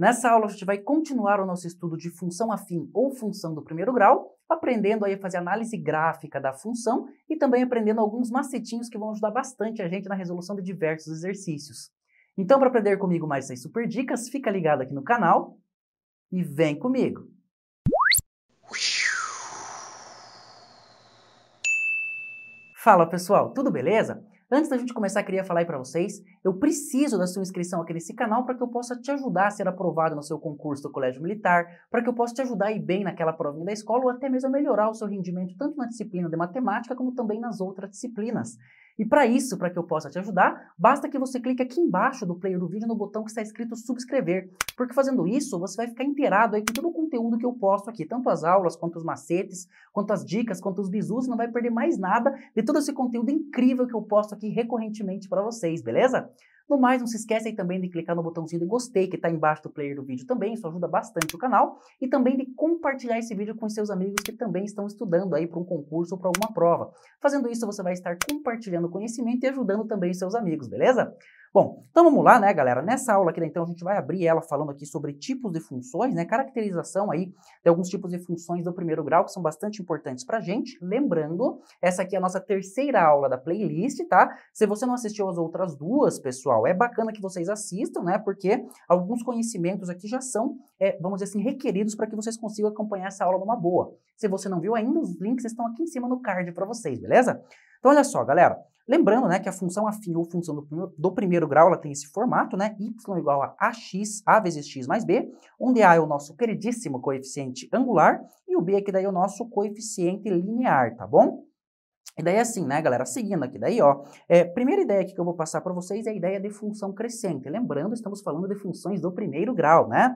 Nessa aula, a gente vai continuar o nosso estudo de função afim ou função do primeiro grau, aprendendo aí a fazer análise gráfica da função e também aprendendo alguns macetinhos que vão ajudar bastante a gente na resolução de diversos exercícios. Então, para aprender comigo mais essas super dicas, fica ligado aqui no canal e vem comigo! Fala pessoal, tudo beleza? Antes da gente começar, queria falar aí para vocês, eu preciso da sua inscrição aqui nesse canal para que eu possa te ajudar a ser aprovado no seu concurso do Colégio Militar, para que eu possa te ajudar a ir bem naquela provinha da escola ou até mesmo a melhorar o seu rendimento tanto na disciplina de matemática como também nas outras disciplinas. E para isso, para que eu possa te ajudar, basta que você clique aqui embaixo do player do vídeo no botão que está escrito subscrever, porque fazendo isso você vai ficar inteirado aí com todo o conteúdo que eu posto aqui, tanto as aulas, quanto os macetes, quanto as dicas, quanto os bizus, não vai perder mais nada de todo esse conteúdo incrível que eu posto aqui recorrentemente para vocês, beleza? No mais, não se aí também de clicar no botãozinho de gostei que está embaixo do player do vídeo também, isso ajuda bastante o canal, e também de compartilhar esse vídeo com seus amigos que também estão estudando aí para um concurso ou para alguma prova. Fazendo isso, você vai estar compartilhando conhecimento e ajudando também seus amigos, beleza? Bom, então vamos lá, né, galera? Nessa aula aqui, né, então, a gente vai abrir ela falando aqui sobre tipos de funções, né, caracterização aí de alguns tipos de funções do primeiro grau que são bastante importantes pra gente. Lembrando, essa aqui é a nossa terceira aula da playlist, tá? Se você não assistiu as outras duas, pessoal, é bacana que vocês assistam, né, porque alguns conhecimentos aqui já são, é, vamos dizer assim, requeridos para que vocês consigam acompanhar essa aula numa boa. Se você não viu ainda, os links estão aqui em cima no card para vocês, beleza? Então, olha só, galera. Lembrando né, que a função afim ou função do primeiro, do primeiro grau ela tem esse formato, né? y igual a ax, a vezes x mais b, onde a é o nosso queridíssimo coeficiente angular e o b aqui é daí é o nosso coeficiente linear, tá bom? E daí é assim, né, galera? Seguindo aqui, daí, ó, é, primeira ideia que eu vou passar para vocês é a ideia de função crescente. Lembrando, estamos falando de funções do primeiro grau, né?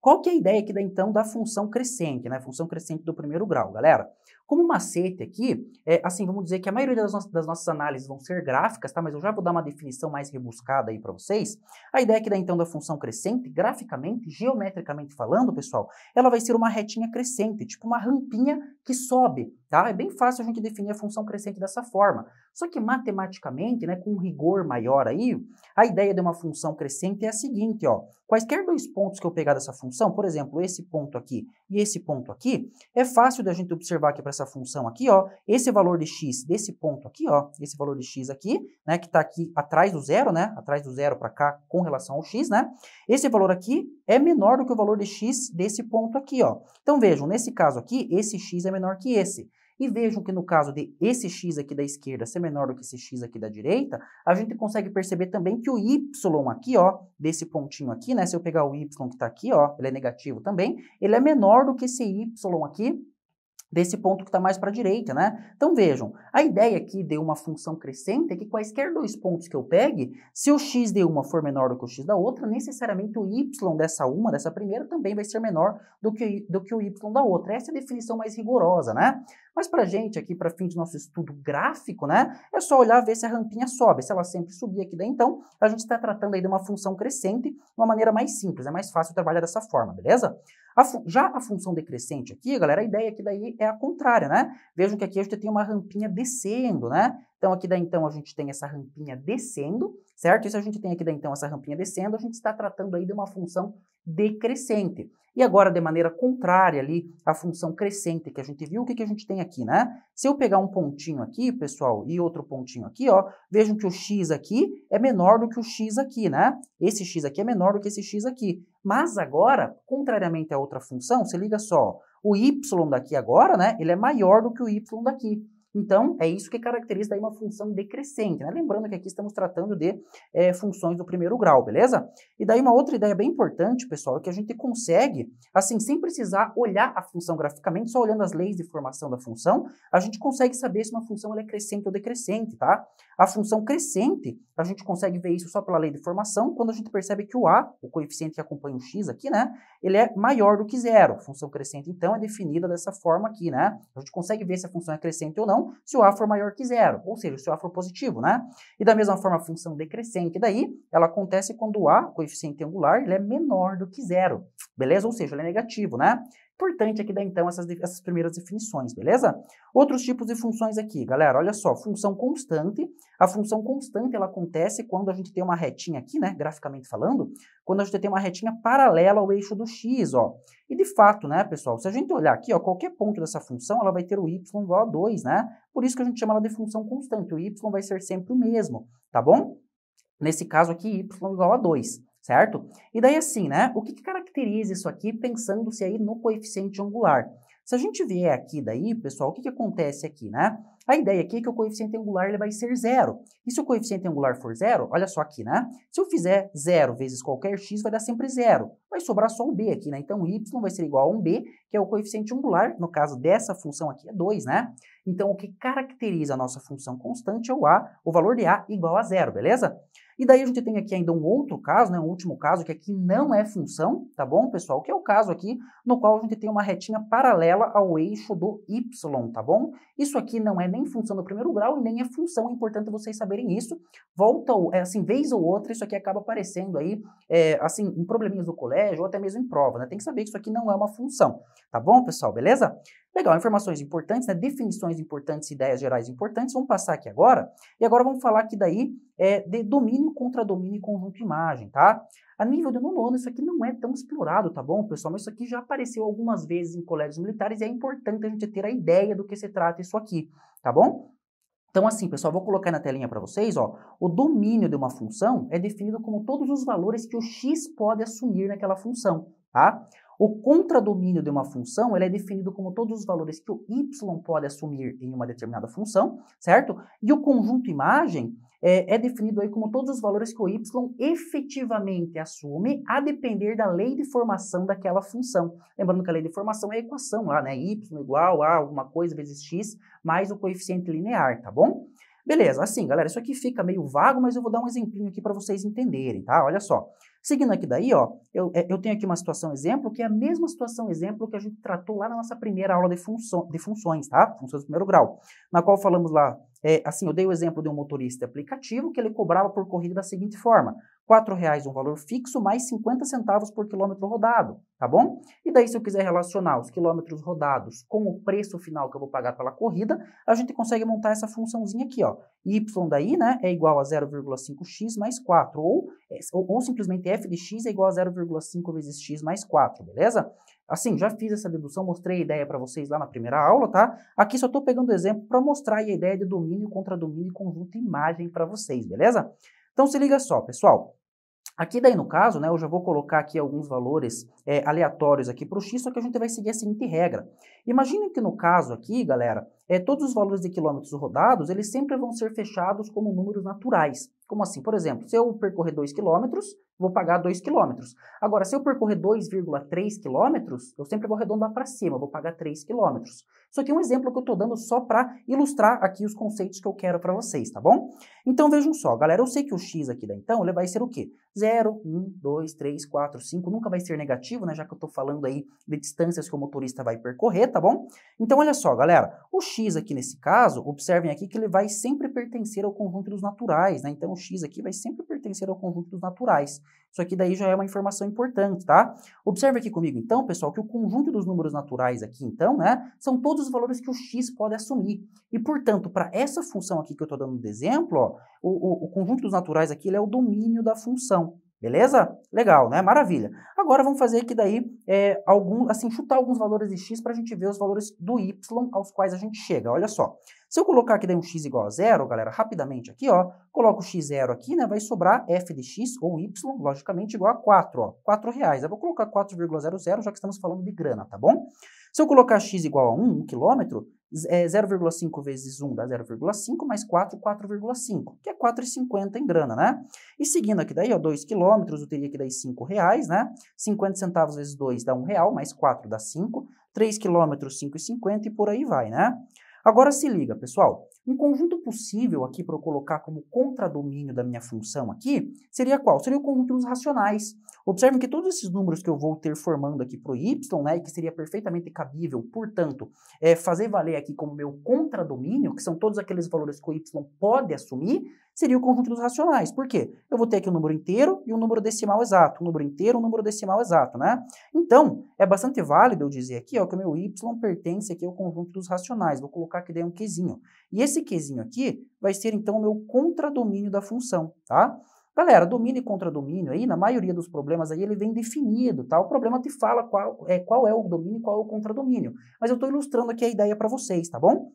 Qual que é a ideia aqui, daí então, da função crescente, né? Função crescente do primeiro grau, galera? Como macete aqui, é, assim, vamos dizer que a maioria das, no das, nossas análises vão ser gráficas, tá? Mas eu já vou dar uma definição mais rebuscada aí para vocês. A ideia é da, então, da função crescente, graficamente, geometricamente falando, pessoal, ela vai ser uma retinha crescente, tipo uma rampinha que sobe, tá? É bem fácil a gente definir a função crescente dessa forma. Só que matematicamente, né, com um rigor maior aí, a ideia de uma função crescente é a seguinte, ó. Quaisquer dois pontos que eu pegar dessa função, por exemplo, esse ponto aqui e esse ponto aqui, é fácil da gente observar aqui para essa função aqui, ó, esse valor de x desse ponto aqui, ó, esse valor de x aqui, né, que está aqui atrás do zero, né, atrás do zero para cá com relação ao x, né, esse valor aqui é menor do que o valor de x desse ponto aqui, ó. Então vejam, nesse caso aqui, esse x é menor que esse. E vejam que no caso de esse x aqui da esquerda ser menor do que esse x aqui da direita, a gente consegue perceber também que o y aqui, ó, desse pontinho aqui, né, se eu pegar o y que está aqui, ó, ele é negativo também, ele é menor do que esse y aqui desse ponto que está mais para a direita, né? Então vejam, a ideia aqui de uma função crescente é que quaisquer dois pontos que eu pegue, se o x de uma for menor do que o x da outra, necessariamente o y dessa uma, dessa primeira, também vai ser menor do que, do que o y da outra. Essa é a definição mais rigorosa, né? Mas para a gente aqui, para fim de nosso estudo gráfico, né, é só olhar ver se a rampinha sobe. Se ela sempre subir aqui daí então, a gente está tratando aí de uma função crescente de uma maneira mais simples, é mais fácil trabalhar dessa forma, beleza? A já a função decrescente aqui, galera, a ideia aqui daí é a contrária, né? Vejam que aqui a gente tem uma rampinha descendo, né? Então aqui daí então a gente tem essa rampinha descendo, certo? Isso a gente tem aqui, então, essa rampinha descendo, a gente está tratando aí de uma função decrescente. E agora, de maneira contrária ali, a função crescente que a gente viu, o que, que a gente tem aqui, né? Se eu pegar um pontinho aqui, pessoal, e outro pontinho aqui, ó, vejam que o x aqui é menor do que o x aqui, né? Esse x aqui é menor do que esse x aqui. Mas agora, contrariamente à outra função, se liga só, o y daqui agora, né, ele é maior do que o y daqui. Então, é isso que caracteriza aí uma função decrescente. Né? Lembrando que aqui estamos tratando de é, funções do primeiro grau, beleza? E daí uma outra ideia bem importante, pessoal, é que a gente consegue, assim, sem precisar olhar a função graficamente, só olhando as leis de formação da função, a gente consegue saber se uma função é crescente ou decrescente, tá? A função crescente, a gente consegue ver isso só pela lei de formação, quando a gente percebe que o a, o coeficiente que acompanha o x aqui, né, ele é maior do que zero. A função crescente, então, é definida dessa forma aqui, né? A gente consegue ver se a função é crescente ou não, se o A for maior que zero, ou seja, se o A for positivo, né? E da mesma forma, a função decrescente daí, ela acontece quando o A, o coeficiente angular, ele é menor do que zero, beleza? Ou seja, ele é negativo, né? Importante aqui dar então essas, essas primeiras definições, beleza? Outros tipos de funções aqui, galera, olha só, função constante. A função constante ela acontece quando a gente tem uma retinha aqui, né, graficamente falando, quando a gente tem uma retinha paralela ao eixo do x, ó. E de fato, né, pessoal, se a gente olhar aqui, ó, qualquer ponto dessa função, ela vai ter o y igual a 2, né? Por isso que a gente chama ela de função constante, o y vai ser sempre o mesmo, tá bom? Nesse caso aqui, y igual a 2, certo? E daí assim, né, o que, que caracteriza isso aqui pensando-se aí no coeficiente angular. Se a gente vier aqui daí, pessoal, o que, que acontece aqui, né? A ideia aqui é que o coeficiente angular ele vai ser zero. E se o coeficiente angular for zero, olha só aqui, né? Se eu fizer zero vezes qualquer x, vai dar sempre zero. Vai sobrar só um b aqui, né? Então, y vai ser igual a um b, que é o coeficiente angular. No caso dessa função aqui é 2, né? Então, o que caracteriza a nossa função constante é o a, o valor de a igual a zero, beleza? E daí a gente tem aqui ainda um outro caso, né, um último caso, que aqui não é função, tá bom, pessoal? Que é o caso aqui no qual a gente tem uma retinha paralela ao eixo do y, tá bom? Isso aqui não é nem função do primeiro grau e nem é função, é importante vocês saberem isso. Volta, é assim, vez ou outra, isso aqui acaba aparecendo aí, é, assim, em probleminhas do colégio ou até mesmo em prova, né? Tem que saber que isso aqui não é uma função. Tá bom, pessoal? Beleza? Legal, informações importantes, né? definições importantes, ideias gerais importantes. Vamos passar aqui agora. E agora vamos falar aqui daí é, de domínio, contra domínio e conjunto imagem, tá? A nível do nono ano, isso aqui não é tão explorado, tá bom, pessoal? Mas isso aqui já apareceu algumas vezes em colégios militares e é importante a gente ter a ideia do que se trata isso aqui, tá bom? Então, assim, pessoal, vou colocar na telinha para vocês, ó, o domínio de uma função é definido como todos os valores que o x pode assumir naquela função, tá? O contradomínio de uma função ele é definido como todos os valores que o y pode assumir em uma determinada função, certo? E o conjunto imagem é, é, definido aí como todos os valores que o y efetivamente assume, a depender da lei de formação daquela função. Lembrando que a lei de formação é a equação lá, né? y igual a alguma coisa vezes x mais o coeficiente linear, tá bom? Beleza, assim, galera, isso aqui fica meio vago, mas eu vou dar um exemplinho aqui para vocês entenderem, tá? Olha só. Seguindo aqui daí, ó, eu, é, eu tenho aqui uma situação exemplo, que é a mesma situação exemplo que a gente tratou lá na nossa primeira aula de, função, de funções, tá? Funções do primeiro grau, na qual falamos lá é, assim, eu dei o exemplo de um motorista aplicativo que ele cobrava por corrida da seguinte forma: R$ reais um valor fixo mais 50 centavos por quilômetro rodado, tá bom? E daí se eu quiser relacionar os quilômetros rodados com o preço final que eu vou pagar pela corrida, a gente consegue montar essa funçãozinha aqui, ó. Y daí, né, é igual a 0,5x mais 4, ou, é, ou, ou simplesmente f de x é igual a 0,5 vezes x mais 4, beleza? Assim, já fiz essa dedução, mostrei a ideia para vocês lá na primeira aula, tá? Aqui só estou pegando exemplo para mostrar a ideia de domínio, contra-domínio e conjunto imagem para vocês, beleza? Então se liga só, pessoal. Aqui daí no caso, né, eu já vou colocar aqui alguns valores é, aleatórios aqui para o x, só que a gente vai seguir a seguinte regra. Imaginem que no caso aqui, galera, é, todos os valores de quilômetros rodados, eles sempre vão ser fechados como números naturais. Como assim? Por exemplo, se eu percorrer 2 quilômetros, vou pagar 2 quilômetros. Agora, se eu percorrer 2,3 quilômetros, eu sempre vou arredondar para cima, vou pagar 3 quilômetros. Isso aqui é um exemplo que eu estou dando só para ilustrar aqui os conceitos que eu quero para vocês, tá bom? Então vejam só, galera, eu sei que o x aqui da então, ele vai ser o quê? 0, 1, 2, 3, 4, 5, nunca vai ser negativo, né? Já que eu estou falando aí de distâncias que o motorista vai percorrer, tá bom? Então olha só, galera, o x x aqui nesse caso, observem aqui que ele vai sempre pertencer ao conjunto dos naturais, né? Então, o x aqui vai sempre pertencer ao conjunto dos naturais. Isso aqui daí já é uma informação importante, tá? Observe aqui comigo, então, pessoal, que o conjunto dos números naturais aqui, então, né, são todos os valores que o x pode assumir. E, portanto, para essa função aqui que eu estou dando de exemplo, ó, o, o, o conjunto dos naturais aqui ele é o domínio da função. Beleza? Legal, né? Maravilha. Agora vamos fazer aqui daí é, algum, assim, chutar alguns valores de x para a gente ver os valores do y aos quais a gente chega. Olha só. Se eu colocar aqui daí um x igual a zero, galera, rapidamente aqui, ó, coloco o x zero aqui, né, vai sobrar f de x ou y, logicamente, igual a 4, ó, 4 reais. Eu vou colocar 4,00, já que estamos falando de grana, tá bom? Se eu colocar x igual a 1, 1 quilômetro, é 0,5 vezes 1 dá 0,5, mais 4, 4,5, que é 4,50 em grana, né? E seguindo aqui daí, ó, 2 quilômetros, eu teria que dar 5 reais, né? 50 centavos vezes 2 dá 1 real, mais 4 dá 5, 3 quilômetros, 5,50 e por aí vai, né? Agora se liga, pessoal. Um conjunto possível aqui para eu colocar como contradomínio da minha função aqui seria qual? Seria o conjunto dos racionais. Observem que todos esses números que eu vou ter formando aqui para o y, né, e que seria perfeitamente cabível, portanto, é, fazer valer aqui como meu contradomínio, que são todos aqueles valores que o y pode assumir, seria o conjunto dos racionais. Por quê? Eu vou ter aqui um número inteiro e um número decimal exato, um número inteiro e um número decimal exato, né? Então, é bastante válido eu dizer aqui ó, que o meu y pertence aqui ao conjunto dos racionais. Vou colocar aqui daí um quezinho. E esse quezinho aqui vai ser, então, o meu contradomínio da função, tá? Galera, domínio e contradomínio aí, na maioria dos problemas aí, ele vem definido, tá? O problema te fala qual é, qual é o domínio e qual é o contradomínio. Mas eu estou ilustrando aqui a ideia para vocês, tá bom?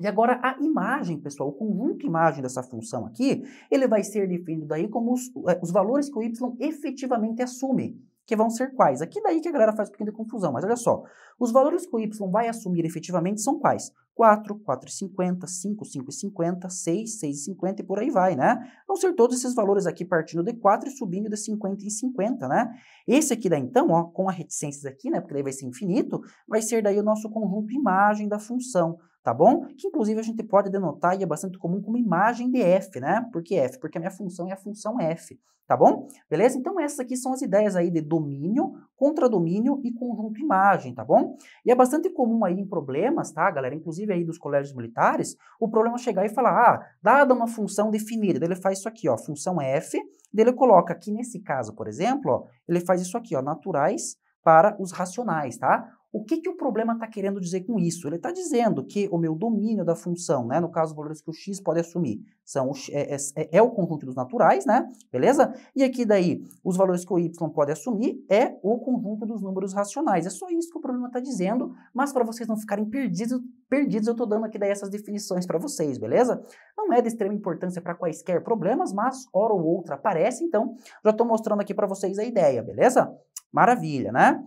E agora a imagem, pessoal, o conjunto imagem dessa função aqui, ele vai ser definido daí como os, é, os valores que o y efetivamente assume, que vão ser quais? Aqui daí que a galera faz um pouquinho de confusão, mas olha só. Os valores que o y vai assumir efetivamente são quais? 4, 4,50, 5, 5,50, 6, 6,50 e por aí vai, né? Vão ser todos esses valores aqui partindo de 4 e subindo de 50 em 50, né? Esse aqui daí então, ó, com a reticência aqui, né, porque daí vai ser infinito, vai ser daí o nosso conjunto imagem da função tá bom? Que inclusive a gente pode denotar e é bastante comum como imagem de f, né? Por que f? Porque a minha função é a função f, tá bom? Beleza? Então essas aqui são as ideias aí de domínio, contradomínio e conjunto imagem, tá bom? E é bastante comum aí em problemas, tá, galera? Inclusive aí dos colégios militares, o problema é chegar e falar, ah, dada uma função definida, ele faz isso aqui, ó, função f, ele coloca aqui nesse caso, por exemplo, ó, ele faz isso aqui, ó, naturais para os racionais, tá? O que, que o problema está querendo dizer com isso? Ele está dizendo que o meu domínio da função, né, no caso, os valores que o x pode assumir, são o, é, é, é, é, o conjunto dos naturais, né, beleza? E aqui daí, os valores que o y pode assumir é o conjunto dos números racionais. É só isso que o problema está dizendo, mas para vocês não ficarem perdidos, perdidos eu estou dando aqui daí essas definições para vocês, beleza? Não é de extrema importância para quaisquer problemas, mas hora ou outra aparece, então já estou mostrando aqui para vocês a ideia, beleza? Maravilha, né?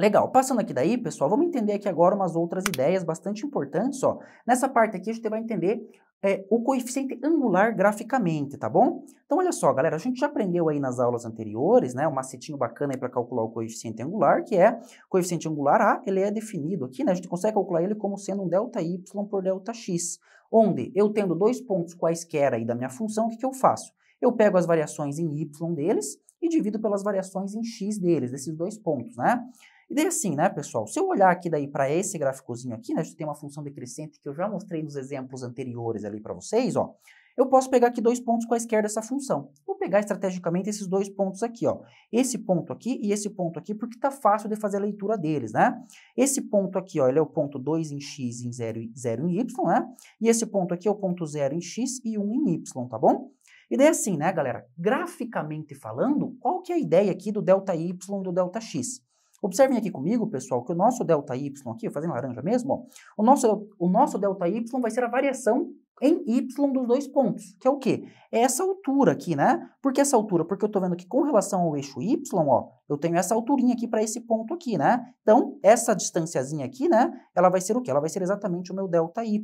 Legal, passando aqui daí, pessoal, vamos entender aqui agora umas outras ideias bastante importantes, ó. Nessa parte aqui a gente vai entender é, o coeficiente angular graficamente, tá bom? Então olha só, galera, a gente já aprendeu aí nas aulas anteriores, né, um macetinho bacana aí para calcular o coeficiente angular, que é coeficiente angular A, ele é definido aqui, né, a gente consegue calcular ele como sendo um delta y por delta x, onde eu tendo dois pontos quaisquer aí da minha função, o que, que eu faço? Eu pego as variações em y deles, e divido pelas variações em x deles, desses dois pontos, né? E daí assim, né, pessoal, se eu olhar aqui daí para esse gráficozinho aqui, né, a gente tem uma função decrescente que eu já mostrei nos exemplos anteriores ali para vocês, ó. Eu posso pegar aqui dois pontos quaisquer dessa função. Vou pegar estrategicamente esses dois pontos aqui, ó. Esse ponto aqui e esse ponto aqui, porque tá fácil de fazer a leitura deles, né? Esse ponto aqui, ó, ele é o ponto 2 em x em 0, em y, né? E esse ponto aqui é o ponto 0 em x e 1 em y, tá bom? E daí assim, né, galera? Graficamente falando, qual que é a ideia aqui do delta y e do delta x? Observem aqui comigo, pessoal, que o nosso delta y aqui, fazendo laranja mesmo, ó, o, nosso, o nosso delta y vai ser a variação em y dos dois pontos, que é o quê? É essa altura aqui, né? Por que essa altura? Porque eu estou vendo que com relação ao eixo y, ó, eu tenho essa alturinha aqui para esse ponto aqui, né? Então, essa distanciazinha aqui, né, ela vai ser o quê? Ela vai ser exatamente o meu delta y.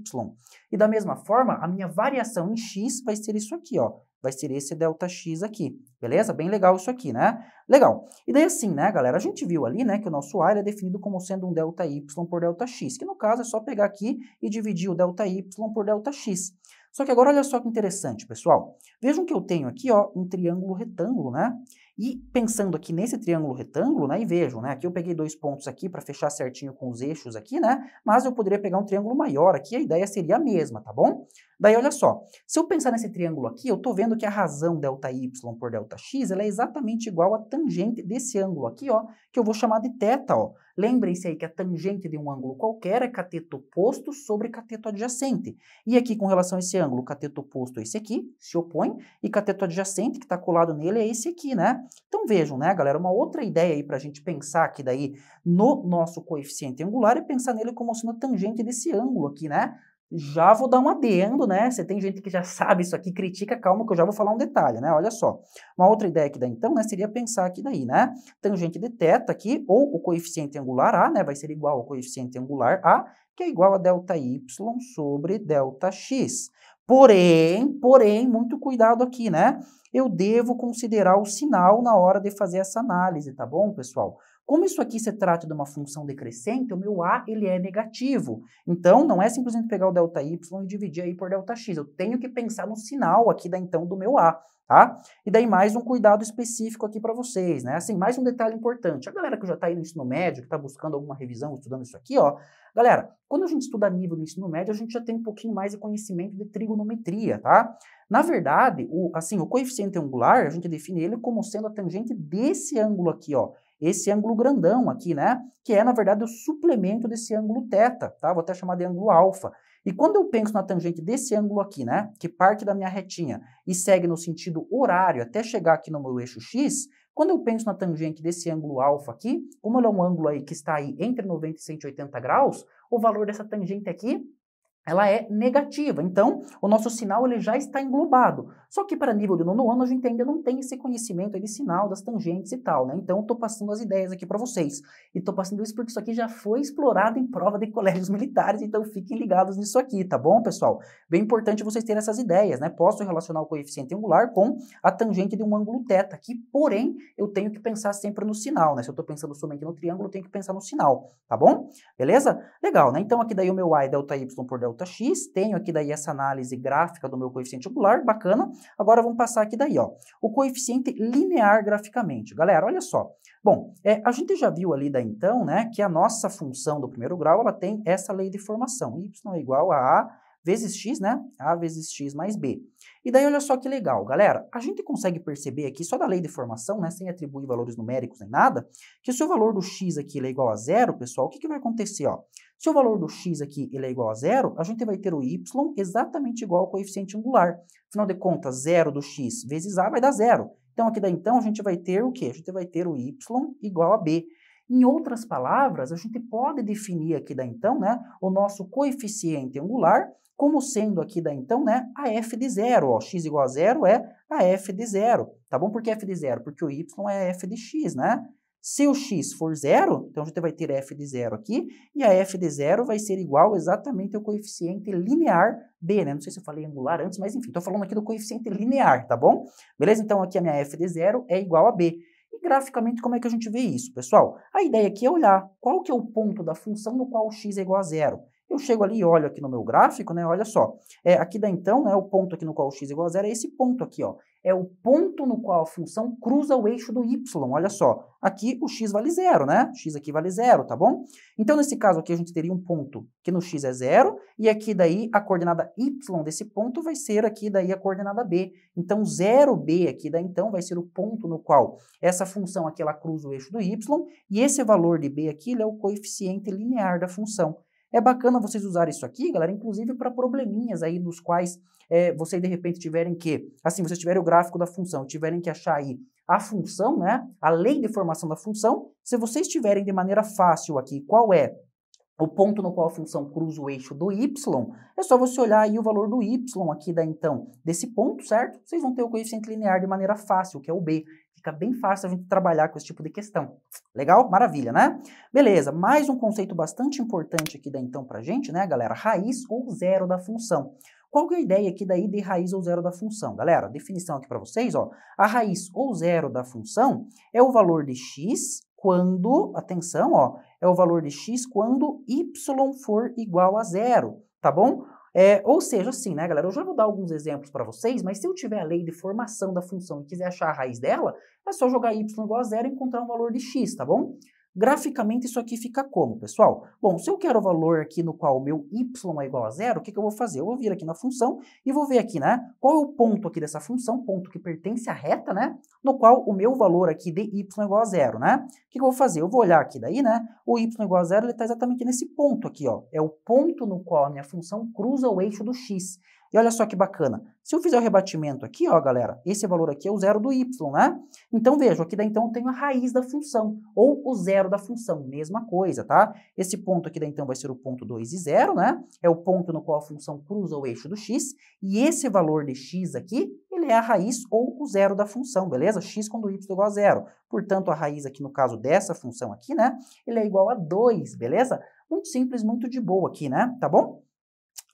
E da mesma forma, a minha variação em x vai ser isso aqui, ó vai ser esse delta x aqui, beleza? Bem legal isso aqui, né? Legal. E daí assim, né, galera, a gente viu ali, né, que o nosso A é definido como sendo um delta y por delta x, que no caso é só pegar aqui e dividir o delta y por delta x. Só que agora olha só que interessante, pessoal. Vejam que eu tenho aqui, ó, um triângulo retângulo, né? E pensando aqui nesse triângulo retângulo, né, e vejam, né, aqui eu peguei dois pontos aqui para fechar certinho com os eixos aqui, né, mas eu poderia pegar um triângulo maior aqui, a ideia seria a mesma, tá bom? Daí, olha só, se eu pensar nesse triângulo aqui, eu estou vendo que a razão ΔY por ΔX ela é exatamente igual à tangente desse ângulo aqui, ó, que eu vou chamar de θ, ó. Lembrem-se aí que a tangente de um ângulo qualquer é cateto oposto sobre cateto adjacente. E aqui, com relação a esse ângulo, cateto oposto é esse aqui, se opõe, e cateto adjacente, que está colado nele, é esse aqui, né? Então vejam, né, galera, uma outra ideia aí para a gente pensar aqui daí no nosso coeficiente angular é pensar nele como sendo a tangente desse ângulo aqui, né? Já vou dar um adendo, né? Você tem gente que já sabe isso aqui, critica, calma que eu já vou falar um detalhe, né? Olha só. Uma outra ideia que dá então, né, seria pensar aqui daí, né? Tangente de teta aqui, ou o coeficiente angular A, né, vai ser igual ao coeficiente angular A, que é igual a delta y sobre delta x. Porém, porém, muito cuidado aqui, né? Eu devo considerar o sinal na hora de fazer essa análise, tá bom, pessoal? Como isso aqui se trata de uma função decrescente, o meu A ele é negativo. Então, não é simplesmente pegar o delta y e dividir aí por delta x. Eu tenho que pensar no sinal aqui da então do meu A, tá? E daí mais um cuidado específico aqui para vocês, né? Assim, mais um detalhe importante. A galera que já está aí no ensino médio, que está buscando alguma revisão, estudando isso aqui, ó. Galera, quando a gente estuda nível no ensino médio, a gente já tem um pouquinho mais de conhecimento de trigonometria, tá? Na verdade, o, assim, o coeficiente angular, a gente define ele como sendo a tangente desse ângulo aqui, ó esse ângulo grandão aqui, né? Que é, na verdade, o suplemento desse ângulo θ, tá? Vou até chamar de ângulo alfa. E quando eu penso na tangente desse ângulo aqui, né? Que parte da minha retinha e segue no sentido horário até chegar aqui no meu eixo x, quando eu penso na tangente desse ângulo alfa aqui, como ele é um ângulo aí que está aí entre 90 e 180 graus, o valor dessa tangente aqui ela é negativa. Então, o nosso sinal ele já está englobado. Só que para nível de nono ano, a gente ainda não tem esse conhecimento de sinal, das tangentes e tal, né? Então, estou passando as ideias aqui para vocês. E estou passando isso porque isso aqui já foi explorado em prova de colégios militares, então fiquem ligados nisso aqui, tá bom, pessoal? Bem importante vocês terem essas ideias, né? Posso relacionar o coeficiente angular com a tangente de um ângulo θ, que, porém, eu tenho que pensar sempre no sinal, né? Se eu estou pensando somente no triângulo, eu tenho que pensar no sinal, tá bom? Beleza? Legal, né? Então, aqui daí o meu y delta y por delta delta x, tenho aqui daí essa análise gráfica do meu coeficiente angular, bacana. Agora vamos passar aqui daí, ó, o coeficiente linear graficamente. Galera, olha só. Bom, é, a gente já viu ali da então, né, que a nossa função do primeiro grau, ela tem essa lei de formação, y é igual a a vezes x, né? A vezes x mais b. E daí, olha só que legal, galera. A gente consegue perceber aqui, só da lei de formação, né? Sem atribuir valores numéricos nem nada, que se o valor do x aqui é igual a zero, pessoal, o que, que vai acontecer, ó? Se o valor do x aqui ele é igual a zero, a gente vai ter o y exatamente igual ao coeficiente angular. Afinal de contas, zero do x vezes a vai dar zero. Então, aqui da então, a gente vai ter o quê? A gente vai ter o y igual a b. Em outras palavras, a gente pode definir aqui da então, né, o nosso coeficiente angular como sendo aqui da então, né, a f de zero, ó, x igual a zero é a f de zero, tá bom? Por que f de zero? Porque o y é f de x, né? Se o x for zero, então a gente vai ter f de zero aqui, e a f de zero vai ser igual exatamente ao coeficiente linear b, né? Não sei se eu falei angular antes, mas enfim, estou falando aqui do coeficiente linear, tá bom? Beleza? Então aqui a minha f de zero é igual a b. E graficamente, como é que a gente vê isso, pessoal? A ideia aqui é olhar qual que é o ponto da função no qual x é igual a zero. Eu chego ali e olho aqui no meu gráfico, né? Olha só. É, aqui dá então, né, o ponto aqui no qual x é igual a zero é esse ponto aqui, ó é o ponto no qual a função cruza o eixo do y. Olha só, aqui o x vale zero, né? x aqui vale zero, tá bom? Então, nesse caso aqui, a gente teria um ponto que no x é zero, e aqui daí a coordenada y desse ponto vai ser aqui daí a coordenada b. Então, 0b aqui daí então vai ser o ponto no qual essa função aqui ela cruza o eixo do y, e esse valor de b aqui é o coeficiente linear da função. É bacana vocês usarem isso aqui, galera, inclusive para probleminhas aí dos quais é, vocês de repente tiverem que, assim, vocês tiverem o gráfico da função, tiverem que achar aí a função, né, a lei de formação da função, se vocês tiverem de maneira fácil aqui qual é o ponto no qual a função cruza o eixo do y, é só você olhar aí o valor do y aqui da então desse ponto, certo? Vocês vão ter o coeficiente linear de maneira fácil, que é o b. Fica bem fácil a gente trabalhar com esse tipo de questão. Legal? Maravilha, né? Beleza, mais um conceito bastante importante aqui da então a gente, né, galera? Raiz ou zero da função. Qual é a ideia aqui daí de raiz ou zero da função? Galera, definição aqui para vocês, ó. A raiz ou zero da função é o valor de x quando, atenção, ó, é o valor de x quando y for igual a zero, tá bom? É, ou seja, assim, né, galera? Eu já vou dar alguns exemplos para vocês, mas se eu tiver a lei de formação da função e quiser achar a raiz dela, é só jogar y igual a zero e encontrar um valor de x, tá bom? Graficamente, isso aqui fica como, pessoal? Bom, se eu quero o valor aqui no qual o meu y é igual a zero, o que, que eu vou fazer? Eu vou vir aqui na função e vou ver aqui, né? Qual é o ponto aqui dessa função, ponto que pertence à reta, né? No qual o meu valor aqui de y é igual a zero, né? O que, que eu vou fazer? Eu vou olhar aqui daí, né? O y é igual a zero, ele está exatamente nesse ponto aqui, ó. É o ponto no qual a minha função cruza o eixo do x. E olha só que bacana. Se eu fizer o rebatimento aqui, ó, galera, esse valor aqui é o zero do y, né? Então, vejo, aqui daí, então, eu tenho a raiz da função, ou o zero da função, mesma coisa, tá? Esse ponto aqui, daí, então, vai ser o ponto 2 e 0, né? É o ponto no qual a função cruza o eixo do x, e esse valor de x aqui, ele é a raiz ou o zero da função, beleza? x quando y é igual a zero. Portanto, a raiz aqui, no caso dessa função aqui, né? Ele é igual a 2, beleza? Muito simples, muito de boa aqui, né? Tá bom?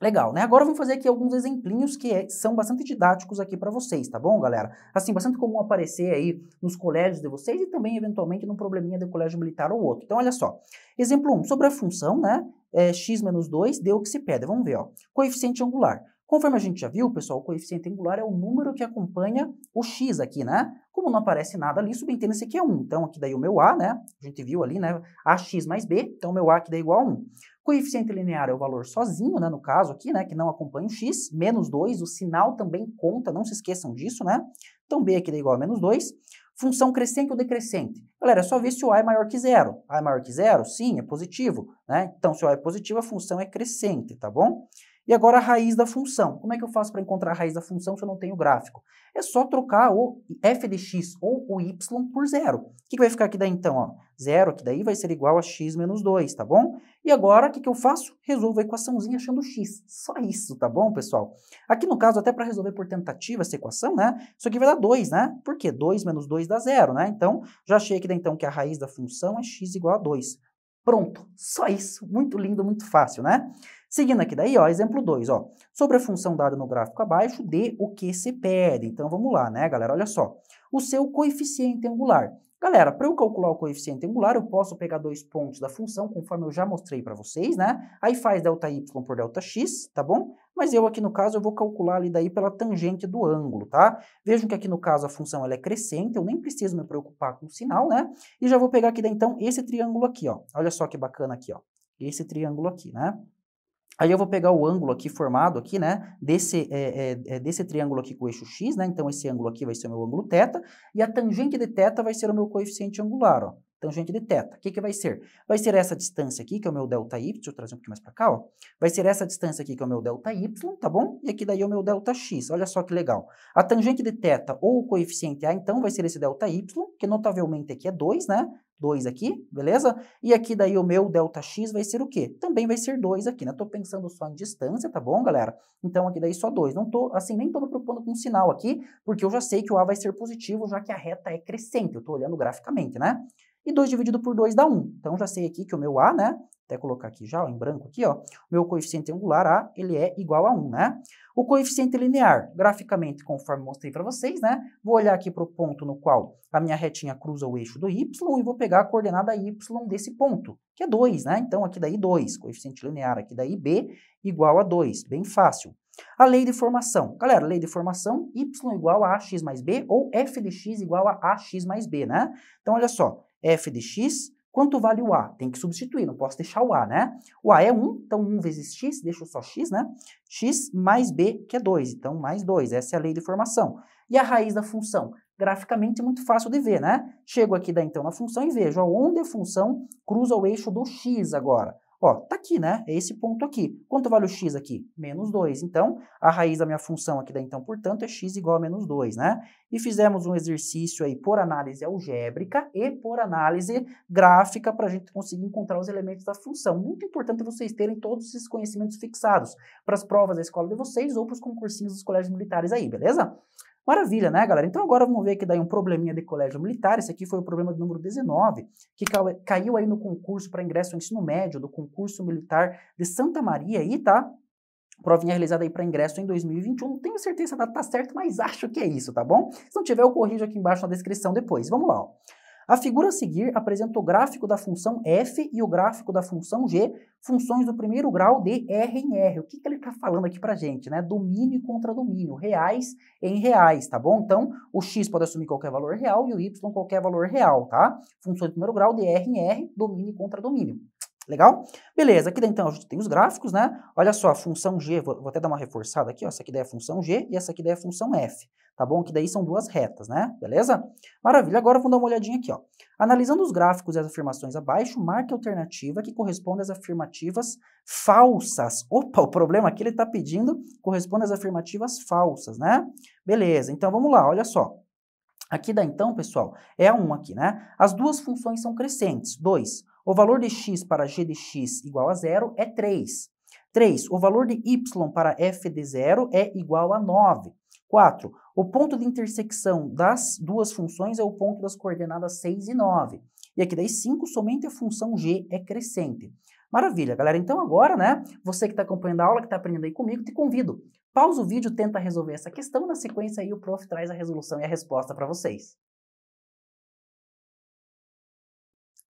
Legal, né? Agora vamos fazer aqui alguns exemplinhos que é, são bastante didáticos aqui para vocês, tá bom, galera? Assim, bastante comum aparecer aí nos colégios de vocês e também, eventualmente, num probleminha de colégio militar ou outro. Então, olha só. Exemplo 1, sobre a função, né? É, x menos 2 deu o que se pede. Vamos ver, ó. Coeficiente angular. Conforme a gente já viu, pessoal, o coeficiente angular é o número que acompanha o x aqui, né? Como não aparece nada ali, subentenda se que é 1. Então, aqui daí o meu a, né? A gente viu ali, né? ax mais b, então meu a aqui daí é igual a 1. Coeficiente linear é o valor sozinho, né? No caso aqui, né? Que não acompanha o x. Menos 2, o sinal também conta, não se esqueçam disso, né? Então, b aqui daí é igual a menos 2. Função crescente ou decrescente? Galera, é só ver se o a é maior que zero. a é maior que zero? Sim, é positivo, né? Então, se o a é positivo, a função é crescente, tá bom? E agora a raiz da função. Como é que eu faço para encontrar a raiz da função se eu não tenho gráfico? É só trocar o f de x ou o y por zero. O que, que vai ficar aqui daí então? Ó? Zero aqui daí vai ser igual a x menos 2, tá bom? E agora o que, que eu faço? Resolvo a equaçãozinha achando x. Só isso, tá bom, pessoal? Aqui no caso, até para resolver por tentativa essa equação, né? Isso aqui vai dar 2, né? Por quê? 2 menos 2 dá zero, né? Então, já achei aqui daí então que a raiz da função é x igual a 2. Pronto, só isso. Muito lindo, muito fácil, né? Seguindo aqui daí, ó, exemplo 2, ó. Sobre a função dada no gráfico abaixo, dê o que se pede. Então vamos lá, né, galera? Olha só. O seu coeficiente angular. Galera, para eu calcular o coeficiente angular, eu posso pegar dois pontos da função, conforme eu já mostrei para vocês, né? Aí faz delta y por delta x, tá bom? Mas eu aqui no caso, eu vou calcular ali daí pela tangente do ângulo, tá? Vejam que aqui no caso a função ela é crescente, eu nem preciso me preocupar com o sinal, né? E já vou pegar aqui daí, então esse triângulo aqui, ó. Olha só que bacana aqui, ó. Esse triângulo aqui, né? Aí eu vou pegar o ângulo aqui formado aqui, né, desse, é, é, é, desse triângulo aqui com o eixo x, né, então esse ângulo aqui vai ser o meu ângulo θ, e a tangente de θ vai ser o meu coeficiente angular, ó, tangente de θ. O que, que vai ser? Vai ser essa distância aqui, que é o meu delta y, deixa eu trazer um pouquinho mais para cá, ó, vai ser essa distância aqui que é o meu delta y, tá bom? E aqui daí é o meu delta x, olha só que legal. A tangente de θ ou o coeficiente A, então, vai ser esse delta y, que notavelmente aqui é 2, né, 2 aqui, beleza? E aqui daí o meu ΔX vai ser o quê? Também vai ser 2 aqui, né? Tô pensando só em distância, tá bom, galera? Então aqui daí só 2. Não tô, assim, nem tô me preocupando com sinal aqui, porque eu já sei que o A vai ser positivo, já que a reta é crescente. Eu tô olhando graficamente, né? e 2 dividido por 2 dá 1. Então, já sei aqui que o meu A, né, até colocar aqui já, ó, em branco aqui, ó, meu coeficiente angular A, ele é igual a 1, né? O coeficiente linear, graficamente, conforme mostrei para vocês, né, vou olhar aqui para o ponto no qual a minha retinha cruza o eixo do Y e vou pegar a coordenada Y desse ponto, que é 2, né? Então, aqui daí 2, coeficiente linear aqui daí B igual a 2, bem fácil. A lei de formação. Galera, lei de formação, y igual a ax mais b, ou f de x igual a ax mais b, né? Então, olha só, f de x, quanto vale o a? Tem que substituir, não posso deixar o a, né? O a é 1, então 1 vezes x, deixa só x, né? x mais b, que é 2, então mais 2, essa é a lei de formação. E a raiz da função? Graficamente é muito fácil de ver, né? Chego aqui, da, então, na função e vejo onde a função cruza o eixo do x agora. Ó, tá aqui, né? É esse ponto aqui. Quanto vale o x aqui? Menos 2. Então, a raiz da minha função aqui da então, portanto, é x igual a menos 2, né? E fizemos um exercício aí por análise algébrica e por análise gráfica para a gente conseguir encontrar os elementos da função. Muito importante vocês terem todos esses conhecimentos fixados para as provas da escola de vocês ou para os concursinhos dos colégios militares aí, beleza? Maravilha, né, galera? Então agora vamos ver que daí um probleminha de colégio militar. Esse aqui foi o problema do número 19, que caiu aí no concurso para ingresso ao ensino médio, do concurso militar de Santa Maria aí, tá? Provinha realizada aí para ingresso em 2021. Não tenho certeza se a data tá certa, mas acho que é isso, tá bom? Se não tiver, eu corrijo aqui embaixo na descrição depois. Vamos lá, ó. A figura a seguir apresenta o gráfico da função f e o gráfico da função g, funções do primeiro grau de R em R. O que, que ele está falando aqui para gente? Né? Domínio contra domínio, reais em reais, tá bom? Então, o x pode assumir qualquer valor real e o y qualquer valor real, tá? Funções do primeiro grau de R em R, domínio contra domínio. Legal? Beleza, aqui então a gente tem os gráficos, né? Olha só, a função g, vou, até dar uma reforçada aqui, ó, essa aqui daí é a função g e essa aqui daí é a função f, tá bom? Que daí são duas retas, né? Beleza? Maravilha, agora vamos dar uma olhadinha aqui, ó. Analisando os gráficos e as afirmações abaixo, marque a alternativa que corresponde às afirmativas falsas. Opa, o problema aqui ele está pedindo corresponde às afirmativas falsas, né? Beleza, então vamos lá, olha só. Aqui dá então, pessoal, é a 1 aqui, né? As duas funções são crescentes, 2. O valor de x para g de x igual a zero é 3. 3. O valor de y para f de zero é igual a 9. 4. O ponto de intersecção das duas funções é o ponto das coordenadas 6 e 9. E aqui daí 5, somente a função g é crescente. Maravilha, galera. Então agora, né, você que está acompanhando a aula, que está aprendendo aí comigo, te convido. Pausa o vídeo, tenta resolver essa questão, na sequência aí o prof traz a resolução e a resposta para vocês.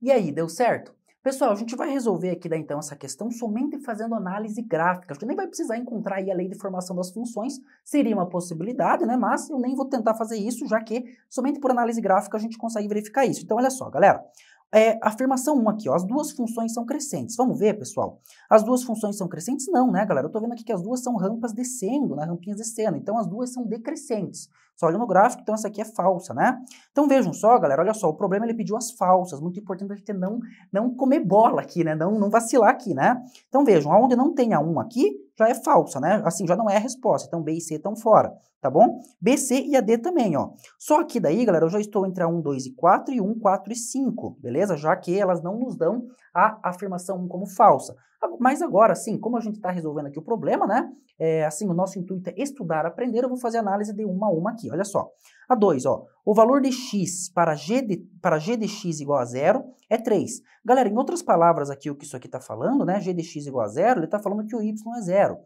E aí, deu certo? Pessoal, a gente vai resolver aqui né, então essa questão somente fazendo análise gráfica. Acho que nem vai precisar encontrar aí a lei de formação das funções, seria uma possibilidade, né? Mas eu nem vou tentar fazer isso, já que somente por análise gráfica a gente consegue verificar isso. Então, olha só, galera. É, afirmação 1 aqui, ó, as duas funções são crescentes. Vamos ver, pessoal? As duas funções são crescentes? Não, né, galera? Eu tô vendo aqui que as duas são rampas descendo, né, rampinhas descendo. Então, as duas são decrescentes. Só olha no gráfico, então essa aqui é falsa, né? Então vejam só, galera, olha só, o problema ele pediu as falsas, muito importante a gente não, não comer bola aqui, né? Não, não vacilar aqui, né? Então vejam, aonde não tem a 1 aqui, já é falsa, né? Assim, já não é a resposta, então B e C estão fora tá bom? BC e AD também, ó. Só que daí, galera, eu já estou entre a 1, 2 e 4 e 1, 4 e 5, beleza? Já que elas não nos dão a afirmação 1 como falsa. Mas agora, sim, como a gente está resolvendo aqui o problema, né? É, assim, o nosso intuito é estudar, aprender, eu vou fazer análise de uma a uma aqui, olha só. A 2, ó, o valor de x para g de, para g de x igual a zero é 3. Galera, em outras palavras aqui, o que isso aqui está falando, né? g de x igual a zero, ele está falando que o y é zero.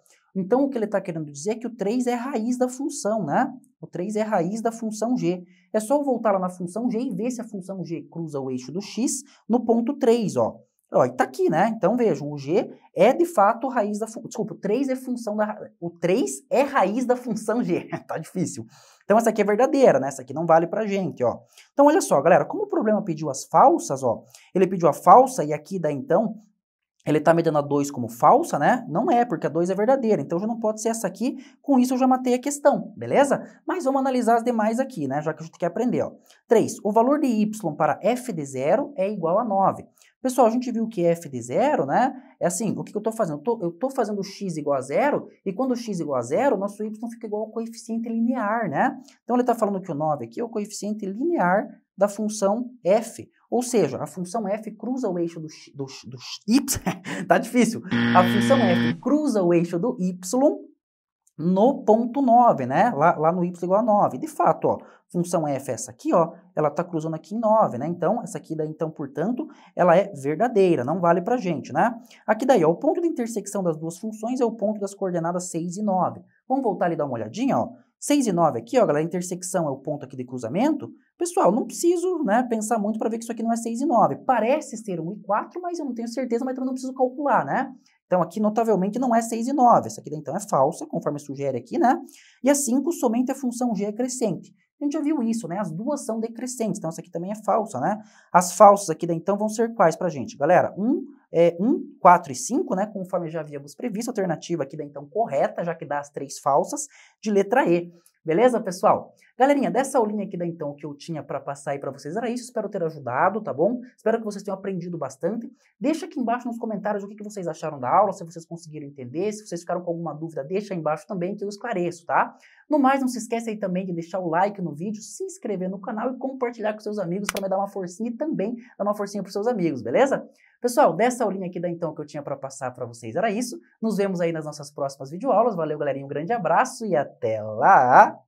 Então, o que ele está querendo dizer é que o 3 é raiz da função, né? O 3 é raiz da função g. É só voltar lá na função g e ver se a função g cruza o eixo do x no ponto 3, ó. Ó, e tá aqui, né? Então vejam, o g é de fato raiz da função. Desculpa, o 3 é função da. O 3 é raiz da função g. tá difícil. Então essa aqui é verdadeira, né? Essa aqui não vale pra gente, ó. Então olha só, galera, como o problema pediu as falsas, ó, ele pediu a falsa e aqui dá então ele está me dando a 2 como falsa, né? Não é, porque a 2 é verdadeira, então já não pode ser essa aqui, com isso eu já matei a questão, beleza? Mas vamos analisar as demais aqui, né? Já que a gente quer aprender, 3. O valor de y para f de zero é igual a 9. Pessoal, a gente viu que f de zero, né? É assim, o que, que eu estou fazendo? Eu estou fazendo x igual a zero, e quando x igual a zero, nosso y fica igual ao coeficiente linear, né? Então ele está falando que o 9 aqui é o coeficiente linear da função f. Ou seja, a função f cruza o eixo do, do, do y, tá difícil. A função f cruza o eixo do y no ponto 9, né? Lá, lá no y igual a 9. De fato, ó, função f é essa aqui, ó, ela tá cruzando aqui em 9, né? Então, essa aqui daí, então, portanto, ela é verdadeira, não vale pra gente, né? Aqui daí, ó, o ponto de intersecção das duas funções é o ponto das coordenadas 6 e 9. Vamos voltar ali e dar uma olhadinha, ó. 6 e 9 aqui, ó, galera, a intersecção é o ponto aqui de cruzamento. Pessoal, não preciso né, pensar muito para ver que isso aqui não é 6 e 9. Parece ser 1 e 4, mas eu não tenho certeza, mas também não preciso calcular, né? Então, aqui, notavelmente, não é 6 e 9. Essa aqui, então, é falsa, conforme sugere aqui, né? E a 5 somente a é função g é crescente. A gente já viu isso, né? As duas são decrescentes, então essa aqui também é falsa, né? As falsas aqui, então, vão ser quais para a gente? Galera, 1, é, 1, 4 e 5, né, conforme já havíamos previsto, a alternativa aqui da então correta, já que dá as três falsas, de letra E. Beleza, pessoal? Galerinha, dessa aulinha aqui da então que eu tinha para passar aí para vocês era isso. Espero ter ajudado, tá bom? Espero que vocês tenham aprendido bastante. Deixa aqui embaixo nos comentários o que, que vocês acharam da aula, se vocês conseguiram entender, se vocês ficaram com alguma dúvida, deixa aí embaixo também que eu esclareço, tá? No mais, não se esquece aí também de deixar o like no vídeo, se inscrever no canal e compartilhar com seus amigos para me dar uma forcinha e também dar uma forcinha para seus amigos, beleza? Pessoal, dessa aulinha aqui da então que eu tinha para passar para vocês era isso. Nos vemos aí nas nossas próximas videoaulas. Valeu, galerinha. Um grande abraço e até lá!